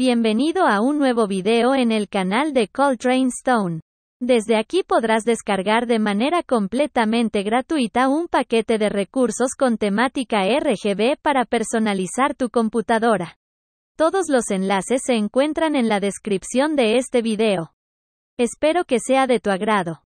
Bienvenido a un nuevo video en el canal de Coltrane Stone. Desde aquí podrás descargar de manera completamente gratuita un paquete de recursos con temática RGB para personalizar tu computadora. Todos los enlaces se encuentran en la descripción de este video. Espero que sea de tu agrado.